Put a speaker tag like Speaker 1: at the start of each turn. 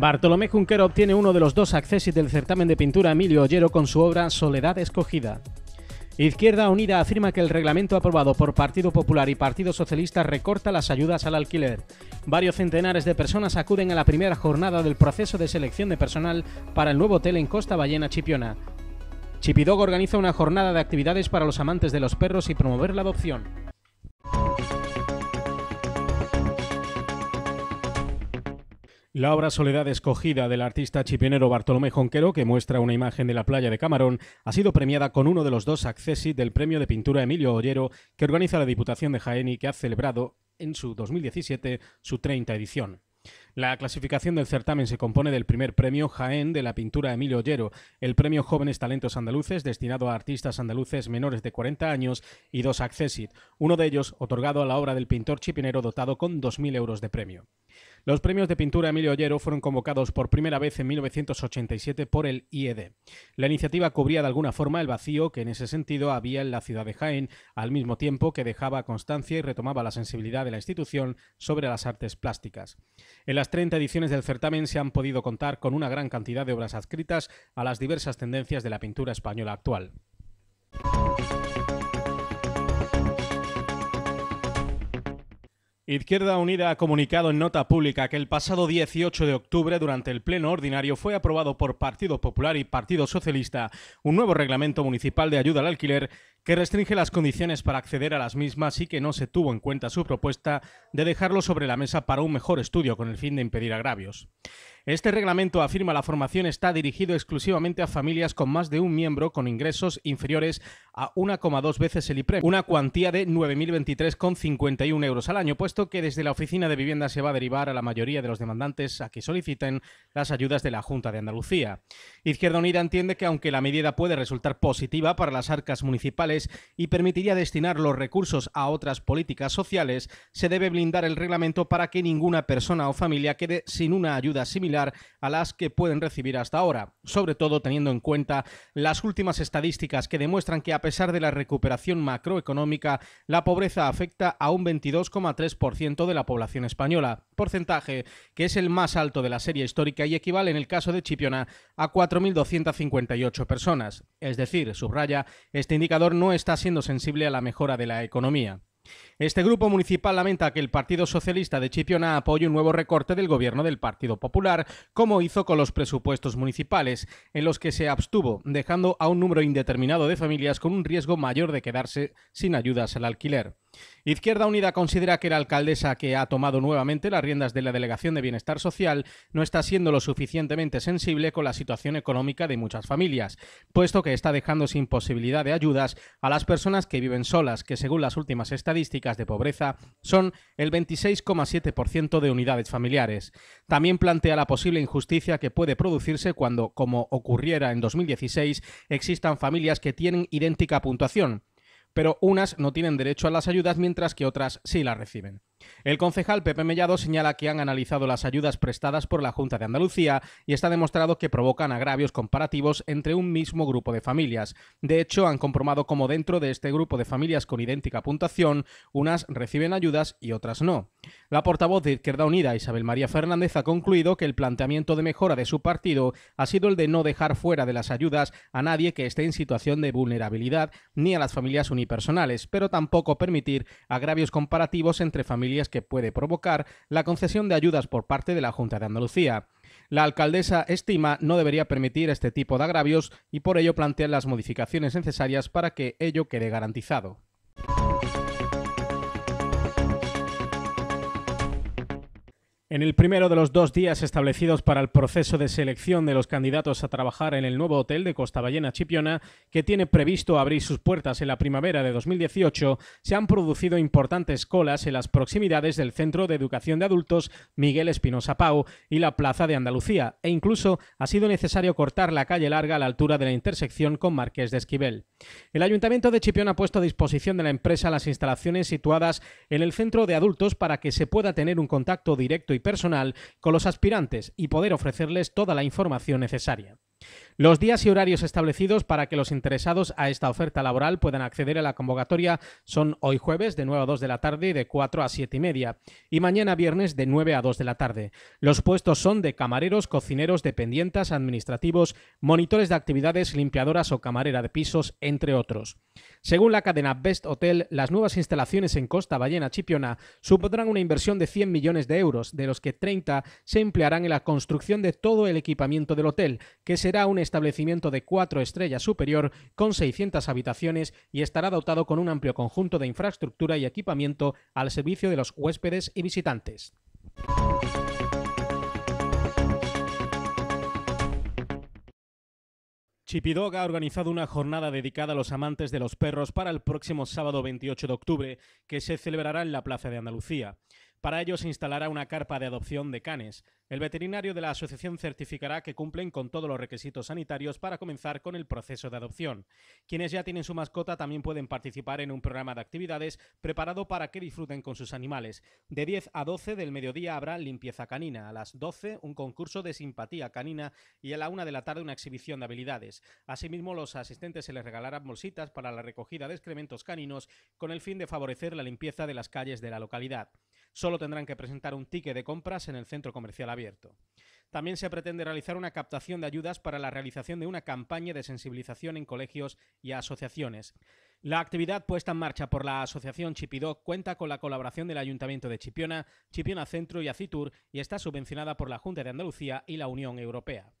Speaker 1: Bartolomé Junquero obtiene uno de los dos accesos del certamen de pintura Emilio Ollero con su obra Soledad Escogida. Izquierda Unida afirma que el reglamento aprobado por Partido Popular y Partido Socialista recorta las ayudas al alquiler. Varios centenares de personas acuden a la primera jornada del proceso de selección de personal para el nuevo hotel en Costa Ballena Chipiona. Chipidog organiza una jornada de actividades para los amantes de los perros y promover la adopción. La obra Soledad Escogida del artista chipinero Bartolomé Jonquero, que muestra una imagen de la playa de Camarón, ha sido premiada con uno de los dos Accesit del Premio de Pintura Emilio Ollero, que organiza la Diputación de Jaén y que ha celebrado en su 2017 su 30 edición. La clasificación del certamen se compone del primer premio Jaén de la pintura Emilio Ollero, el premio Jóvenes Talentos Andaluces destinado a artistas andaluces menores de 40 años y dos accesit uno de ellos otorgado a la obra del pintor chipinero dotado con 2.000 euros de premio. Los premios de pintura Emilio Ollero fueron convocados por primera vez en 1987 por el IED. La iniciativa cubría de alguna forma el vacío que en ese sentido había en la ciudad de Jaén, al mismo tiempo que dejaba constancia y retomaba la sensibilidad de la institución sobre las artes plásticas. En las 30 ediciones del certamen se han podido contar con una gran cantidad de obras adscritas a las diversas tendencias de la pintura española actual. Izquierda Unida ha comunicado en nota pública que el pasado 18 de octubre, durante el Pleno Ordinario, fue aprobado por Partido Popular y Partido Socialista un nuevo reglamento municipal de ayuda al alquiler que restringe las condiciones para acceder a las mismas y que no se tuvo en cuenta su propuesta de dejarlo sobre la mesa para un mejor estudio con el fin de impedir agravios. Este reglamento afirma la formación está dirigido exclusivamente a familias con más de un miembro con ingresos inferiores a 1,2 veces el IPREM, una cuantía de 9.023,51 euros al año, puesto que desde la Oficina de Vivienda se va a derivar a la mayoría de los demandantes a que soliciten las ayudas de la Junta de Andalucía. Izquierda Unida entiende que aunque la medida puede resultar positiva para las arcas municipales y permitiría destinar los recursos a otras políticas sociales, se debe blindar el reglamento para que ninguna persona o familia quede sin una ayuda similar a las que pueden recibir hasta ahora, sobre todo teniendo en cuenta las últimas estadísticas que demuestran que a a pesar de la recuperación macroeconómica, la pobreza afecta a un 22,3% de la población española, porcentaje que es el más alto de la serie histórica y equivale en el caso de Chipiona a 4.258 personas. Es decir, subraya, este indicador no está siendo sensible a la mejora de la economía. Este grupo municipal lamenta que el Partido Socialista de Chipiona apoye un nuevo recorte del gobierno del Partido Popular, como hizo con los presupuestos municipales, en los que se abstuvo, dejando a un número indeterminado de familias con un riesgo mayor de quedarse sin ayudas al alquiler. Izquierda Unida considera que la alcaldesa que ha tomado nuevamente las riendas de la Delegación de Bienestar Social no está siendo lo suficientemente sensible con la situación económica de muchas familias, puesto que está dejando sin posibilidad de ayudas a las personas que viven solas, que según las últimas estadísticas de pobreza son el 26,7% de unidades familiares. También plantea la posible injusticia que puede producirse cuando, como ocurriera en 2016, existan familias que tienen idéntica puntuación pero unas no tienen derecho a las ayudas mientras que otras sí las reciben. El concejal Pepe Mellado señala que han analizado las ayudas prestadas por la Junta de Andalucía y está demostrado que provocan agravios comparativos entre un mismo grupo de familias. De hecho, han comprobado cómo dentro de este grupo de familias con idéntica puntuación, unas reciben ayudas y otras no. La portavoz de Izquierda Unida, Isabel María Fernández, ha concluido que el planteamiento de mejora de su partido ha sido el de no dejar fuera de las ayudas a nadie que esté en situación de vulnerabilidad ni a las familias unipersonales, pero tampoco permitir agravios comparativos entre familias que puede provocar la concesión de ayudas por parte de la Junta de Andalucía. La alcaldesa estima no debería permitir este tipo de agravios y por ello plantea las modificaciones necesarias para que ello quede garantizado. En el primero de los dos días establecidos para el proceso de selección de los candidatos a trabajar en el nuevo hotel de Costa Ballena Chipiona, que tiene previsto abrir sus puertas en la primavera de 2018, se han producido importantes colas en las proximidades del Centro de Educación de Adultos Miguel Espinosa Pau y la Plaza de Andalucía, e incluso ha sido necesario cortar la calle larga a la altura de la intersección con Marqués de Esquivel. El Ayuntamiento de Chipiona ha puesto a disposición de la empresa las instalaciones situadas en el Centro de Adultos para que se pueda tener un contacto directo y personal con los aspirantes y poder ofrecerles toda la información necesaria. Los días y horarios establecidos para que los interesados a esta oferta laboral puedan acceder a la convocatoria son hoy jueves de 9 a 2 de la tarde de 4 a 7 y media y mañana viernes de 9 a 2 de la tarde. Los puestos son de camareros, cocineros, dependientas, administrativos, monitores de actividades, limpiadoras o camarera de pisos, entre otros. Según la cadena Best Hotel, las nuevas instalaciones en Costa Ballena Chipiona supondrán una inversión de 100 millones de euros, de los que 30 se emplearán en la construcción de todo el equipamiento del hotel, que será un establecimiento de cuatro estrellas superior con 600 habitaciones y estará dotado con un amplio conjunto de infraestructura y equipamiento al servicio de los huéspedes y visitantes. Chipidoga ha organizado una jornada dedicada a los amantes de los perros para el próximo sábado 28 de octubre, que se celebrará en la Plaza de Andalucía. Para ello se instalará una carpa de adopción de canes. El veterinario de la asociación certificará que cumplen con todos los requisitos sanitarios para comenzar con el proceso de adopción. Quienes ya tienen su mascota también pueden participar en un programa de actividades preparado para que disfruten con sus animales. De 10 a 12 del mediodía habrá limpieza canina, a las 12 un concurso de simpatía canina y a la 1 de la tarde una exhibición de habilidades. Asimismo, los asistentes se les regalarán bolsitas para la recogida de excrementos caninos con el fin de favorecer la limpieza de las calles de la localidad. Solo tendrán que presentar un ticket de compras en el centro comercial abierto. También se pretende realizar una captación de ayudas para la realización de una campaña de sensibilización en colegios y asociaciones. La actividad puesta en marcha por la Asociación Chipidoc cuenta con la colaboración del Ayuntamiento de Chipiona, Chipiona Centro y Acitur y está subvencionada por la Junta de Andalucía y la Unión Europea.